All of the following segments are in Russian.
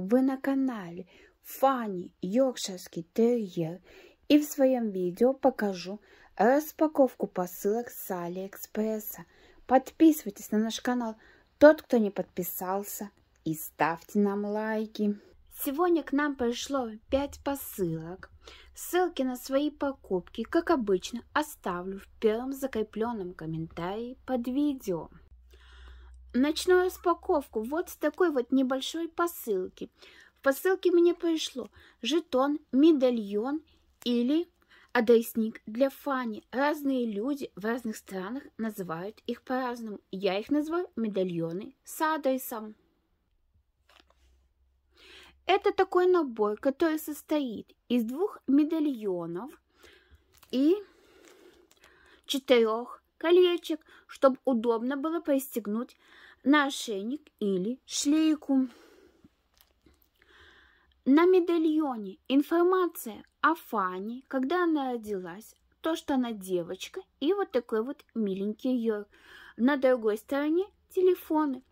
Вы на канале Фанни Йоркширский Терьер и в своем видео покажу распаковку посылок с Алиэкспресса. Подписывайтесь на наш канал, тот, кто не подписался, и ставьте нам лайки. Сегодня к нам пришло 5 посылок. Ссылки на свои покупки, как обычно, оставлю в первом закрепленном комментарии под видео ночную распаковку вот с такой вот небольшой посылки. В посылке мне пришло жетон, медальон или адресник для Фани. Разные люди в разных странах называют их по-разному. Я их назвал медальоны с адресом. Это такой набор, который состоит из двух медальонов и четырех колечек, чтобы удобно было пристегнуть на ошейник или шлейку. На медальоне информация о Фане, когда она родилась, то, что она девочка, и вот такой вот миленький Йорк. На другой стороне телефоны.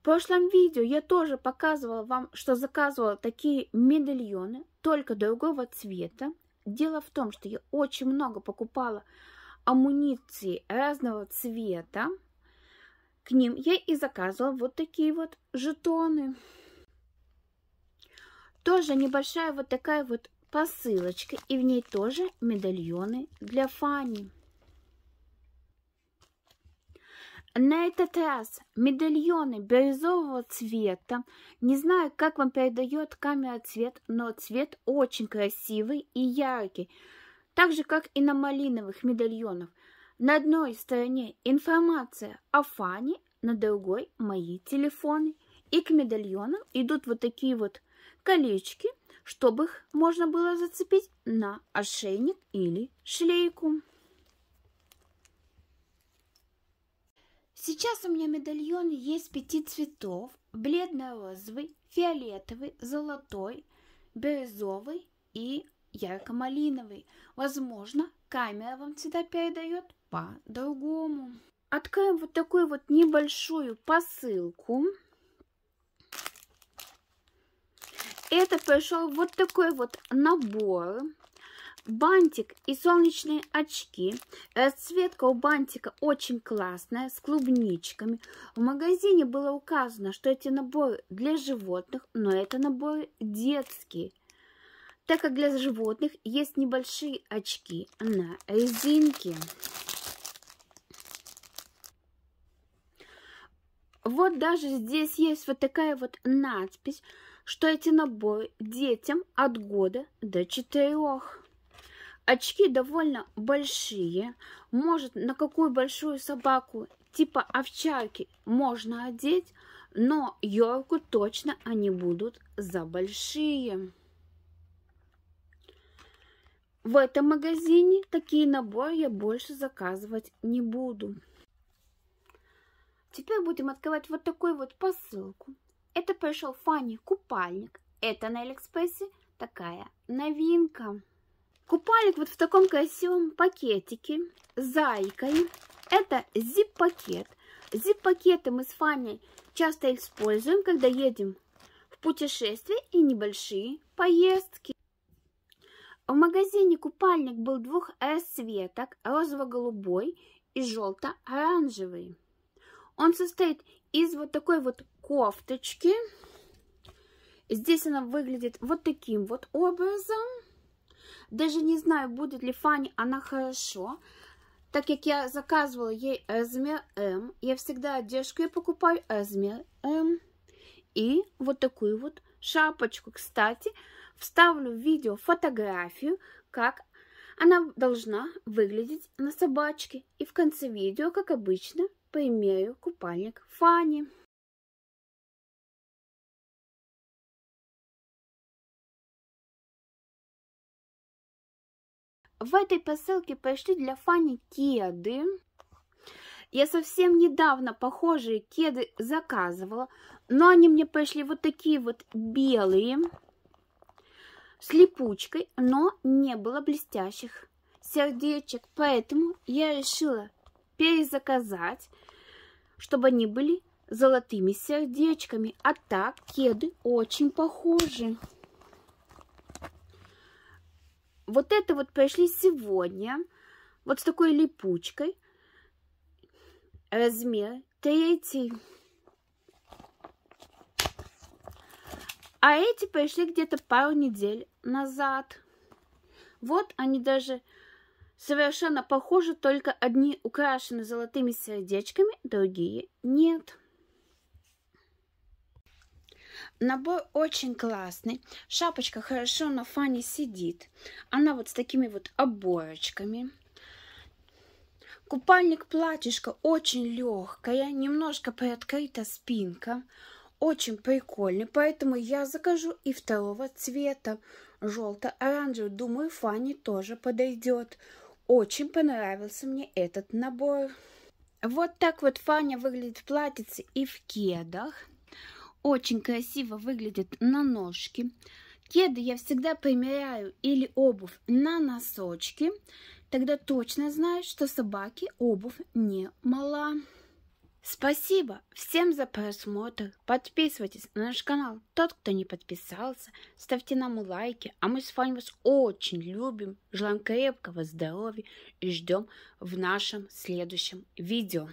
В прошлом видео я тоже показывала вам, что заказывала такие медальоны, только другого цвета. Дело в том, что я очень много покупала амуниции разного цвета. К ним я и заказывала вот такие вот жетоны. Тоже небольшая вот такая вот посылочка, и в ней тоже медальоны для Фани. На этот раз медальоны бирюзового цвета. Не знаю, как вам передает камера цвет, но цвет очень красивый и яркий так же, как и на малиновых медальонов. На одной стороне информация о фане, на другой – мои телефоны. И к медальонам идут вот такие вот колечки, чтобы их можно было зацепить на ошейник или шлейку. Сейчас у меня медальоны есть пяти цветов. Бледно-розовый, фиолетовый, золотой, бирюзовый и ярко-малиновый. Возможно, камера вам цвета передает по-другому. Откроем вот такую вот небольшую посылку. Это пришел вот такой вот набор. Бантик и солнечные очки. Расцветка у бантика очень классная, с клубничками. В магазине было указано, что эти наборы для животных, но это наборы детские так как для животных есть небольшие очки на резинке. Вот даже здесь есть вот такая вот надпись, что эти наборы детям от года до четырех. Очки довольно большие. Может, на какую большую собаку, типа овчарки, можно одеть, но елку точно они будут за большие. В этом магазине такие наборы я больше заказывать не буду. Теперь будем открывать вот такую вот посылку. Это пришел Фанни купальник. Это на Алиэкспрессе такая новинка. Купальник вот в таком красивом пакетике с зайкой. Это зип-пакет. Зип-пакеты мы с Фаней часто используем, когда едем в путешествие и небольшие поездки. В магазине купальник был двух расцветок, розово-голубой и желто-оранжевый. Он состоит из вот такой вот кофточки. Здесь она выглядит вот таким вот образом. Даже не знаю, будет ли Фанни она хорошо, так как я заказывала ей размер М. Я всегда одежду я покупаю размер М. И вот такую вот шапочку. Кстати, Вставлю в видео фотографию, как она должна выглядеть на собачке. И в конце видео, как обычно, примерю купальник Фани. В этой посылке пошли для Фани кеды. Я совсем недавно похожие кеды заказывала, но они мне пошли вот такие вот белые с липучкой, но не было блестящих сердечек, поэтому я решила перезаказать, чтобы они были золотыми сердечками. А так кеды очень похожи. Вот это вот пришли сегодня, вот с такой липучкой, размер третий. А эти пришли где-то пару недель назад. Вот они даже совершенно похожи, только одни украшены золотыми сердечками, другие нет. Набор очень классный. Шапочка хорошо на фане сидит. Она вот с такими вот оборочками. Купальник платьишко очень легкая, немножко приоткрыта спинка очень прикольный, поэтому я закажу и второго цвета, желто-оранжевый. Думаю, Фанни тоже подойдет. Очень понравился мне этот набор. Вот так вот Фаня выглядит в платьице и в кедах. Очень красиво выглядит на ножке. Кеды я всегда примеряю или обувь на носочки. Тогда точно знаю, что собаки обувь не мала. Спасибо всем за просмотр. Подписывайтесь на наш канал. Тот, кто не подписался, ставьте нам лайки. А мы с вами вас очень любим. Желаем крепкого здоровья и ждем в нашем следующем видео.